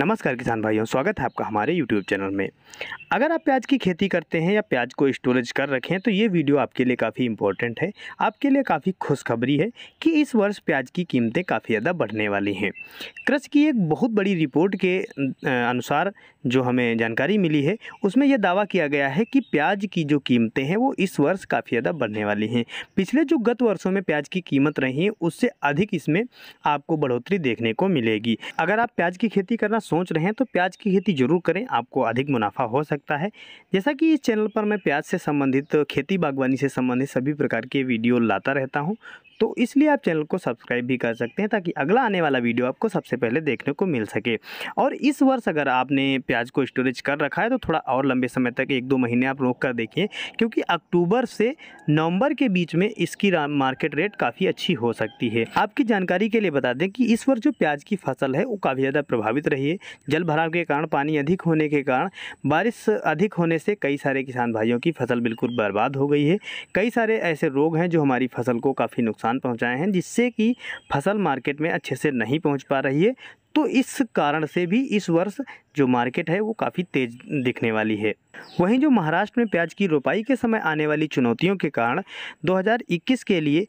नमस्कार किसान भाइयों स्वागत है आपका हमारे यूट्यूब चैनल में अगर आप प्याज की खेती करते हैं या प्याज को स्टोरेज कर रखें तो ये वीडियो आपके लिए काफ़ी इंपॉर्टेंट है आपके लिए काफ़ी खुशखबरी है कि इस वर्ष प्याज की कीमतें काफ़ी ज़्यादा बढ़ने वाली हैं कृषि की एक बहुत बड़ी रिपोर्ट के अनुसार जो हमें जानकारी मिली है उसमें यह दावा किया गया है कि प्याज की जो कीमतें हैं वो इस वर्ष काफ़ी ज़्यादा बढ़ने वाली हैं पिछले जो गत वर्षों में प्याज की कीमत रही है उससे अधिक इसमें आपको बढ़ोतरी देखने को मिलेगी अगर आप प्याज की खेती करना सोच रहे हैं तो प्याज की खेती जरूर करें आपको अधिक मुनाफा हो सकता है जैसा कि इस चैनल पर मैं प्याज से संबंधित खेती बागवानी से संबंधित सभी प्रकार के वीडियो लाता रहता हूँ तो इसलिए आप चैनल को सब्सक्राइब भी कर सकते हैं ताकि अगला आने वाला वीडियो आपको सबसे पहले देखने को मिल सके और इस वर्ष अगर आपने प्याज को स्टोरेज कर रखा है तो थोड़ा और लंबे समय तक एक दो महीने आप रोक कर देखिए क्योंकि अक्टूबर से नवंबर के बीच में इसकी मार्केट रेट काफ़ी अच्छी हो सकती है आपकी जानकारी के लिए बता दें कि इस वर्ष जो प्याज की फसल है वो काफ़ी ज़्यादा प्रभावित रही है जल भराव के कारण पानी अधिक होने के कारण बारिश अधिक होने से कई सारे किसान भाइयों की फसल बिल्कुल बर्बाद हो गई है कई सारे ऐसे रोग हैं जो हमारी फसल को काफ़ी नुकसान नुकसान पहुंचाए हैं जिससे कि फसल मार्केट में अच्छे से नहीं पहुंच पा रही है तो इस कारण से भी इस वर्ष जो मार्केट है वो काफ़ी तेज़ दिखने वाली है वहीं जो महाराष्ट्र में प्याज की रोपाई के समय आने वाली चुनौतियों के कारण 2021 के लिए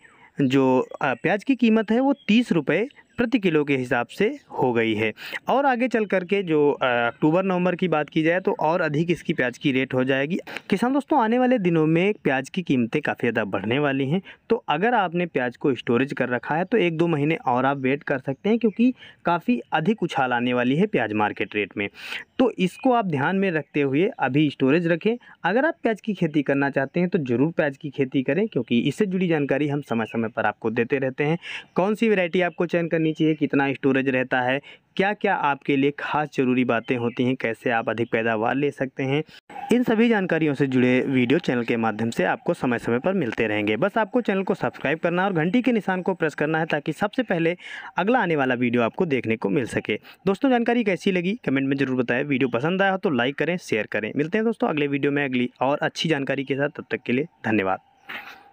जो प्याज की कीमत है वो तीस रुपये प्रति किलो के हिसाब से हो गई है और आगे चल करके जो अक्टूबर नवंबर की बात की जाए तो और अधिक इसकी प्याज की रेट हो जाएगी किसान दोस्तों आने वाले दिनों में प्याज की कीमतें काफ़ी ज़्यादा बढ़ने वाली हैं तो अगर आपने प्याज को स्टोरेज कर रखा है तो एक दो महीने और आप वेट कर सकते हैं क्योंकि काफ़ी अधिक उछाल आने वाली है प्याज मार्केट रेट में तो इसको आप ध्यान में रखते हुए अभी स्टोरेज रखें अगर आप प्याज की खेती करना चाहते हैं तो ज़रूर प्याज की खेती करें क्योंकि इससे जुड़ी जानकारी हम समय समय पर आपको देते रहते हैं कौन सी वेरायटी आपको चयन करनी होनी चाहिए कितना स्टोरेज रहता है क्या क्या आपके लिए खास ज़रूरी बातें होती हैं कैसे आप अधिक पैदावार ले सकते हैं इन सभी जानकारियों से जुड़े वीडियो चैनल के माध्यम से आपको समय समय पर मिलते रहेंगे बस आपको चैनल को सब्सक्राइब करना और घंटी के निशान को प्रेस करना है ताकि सबसे पहले अगला आने वाला वीडियो आपको देखने को मिल सके दोस्तों जानकारी कैसी लगी कमेंट में जरूर बताएं वीडियो पसंद आया हो तो लाइक करें शेयर करें मिलते हैं दोस्तों अगले वीडियो में अगली और अच्छी जानकारी के साथ तब तक के लिए धन्यवाद